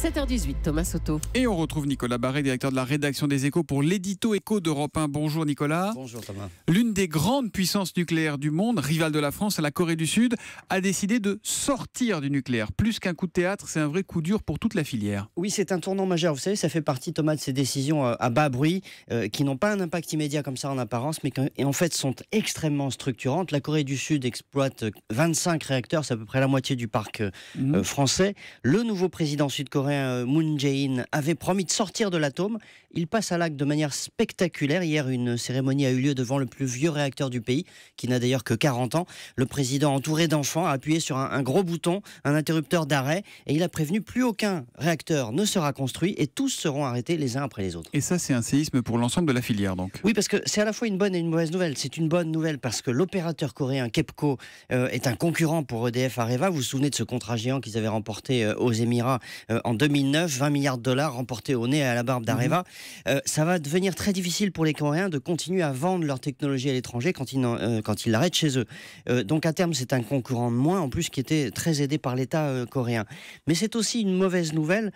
7h18, Thomas Soto. Et on retrouve Nicolas Barré, directeur de la rédaction des Échos pour l'édito Écho d'Europe 1. Bonjour Nicolas. Bonjour Thomas. L'une des grandes puissances nucléaires du monde, rivale de la France, la Corée du Sud, a décidé de sortir du nucléaire. Plus qu'un coup de théâtre, c'est un vrai coup dur pour toute la filière. Oui, c'est un tournant majeur. Vous savez, ça fait partie, Thomas, de ces décisions euh, à bas bruit euh, qui n'ont pas un impact immédiat comme ça en apparence, mais qui en fait sont extrêmement structurantes. La Corée du Sud exploite 25 euh, réacteurs, c'est à peu près la moitié du parc mmh. français. Le nouveau président sud-coréen euh, Moon Jae-in avait promis de sortir de l'atome, il passe à l'acte de manière spectaculaire. Hier, une cérémonie a eu lieu devant le plus vieux réacteur du pays, qui n'a d'ailleurs que 40 ans. Le président, entouré d'enfants, a appuyé sur un, gros bouton, un interrupteur d'arrêt, et il a prévenu plus aucun réacteur ne sera construit et tous seront arrêtés les uns après les autres. Et ça, c'est un séisme pour l'ensemble de la filière, donc Oui, parce que c'est à la fois une bonne et une mauvaise nouvelle. C'est une bonne nouvelle parce que l'opérateur coréen KEPCO euh, est un concurrent pour EDF Areva. Vous vous souvenez de ce contrat géant qu'ils avaient remporté euh, aux Émirats en en 2009, 20 milliards de dollars remportés au nez et à la barbe d'Areva. Mhm. Euh, ça va devenir très difficile pour les Coréens de continuer à vendre leur technologie à l'étranger quand ils euh, quand ils l'arrêtent chez eux. Euh, donc à terme, c'est un concurrent de moins, en plus qui était très aidé par l'État coréen. Mais c'est aussi une mauvaise nouvelle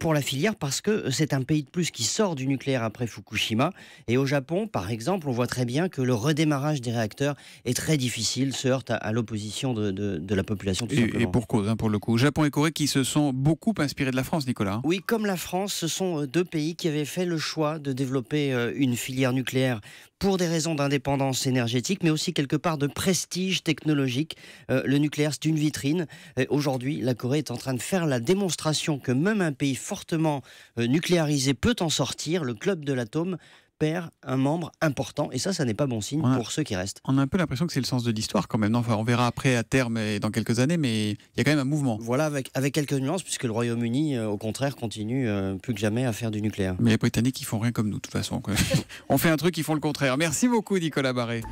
pour la filière parce que c'est un pays de plus qui sort du nucléaire après Fukushima. Et au Japon, par exemple, on voit très bien que le redémarrage des réacteurs est très difficile, se heurte à, l'opposition de, de, la population. et, pour cause, hein, pour le coup. Japon et Corée qui se sont beaucoup inspirés de la France, Nicolas. Oui, comme la France, ce sont euh, deux pays qui avaient fait le choix de développer euh, une filière nucléaire pour des raisons d'indépendance énergétique, mais aussi quelque part de prestige technologique. Euh, le nucléaire, c'est une vitrine. Aujourd'hui, la Corée est en train de faire la démonstration que même un pays fortement nucléarisé peut en sortir. Le club de l'atome perd un membre important. Et ça, ça n'est pas bon signe pour ceux qui restent. On a un peu l'impression que c'est le sens de l'histoire quand même. on verra après à terme et dans quelques années, mais il y a quand même un mouvement. Voilà, avec, avec quelques nuances, puisque le Royaume-Uni, euh, au contraire, continue euh, plus que jamais à faire du nucléaire. Mais les Britanniques, ils font rien comme nous, de toute façon. on fait un truc, ils font le contraire. Merci beaucoup, Nicolas Barré.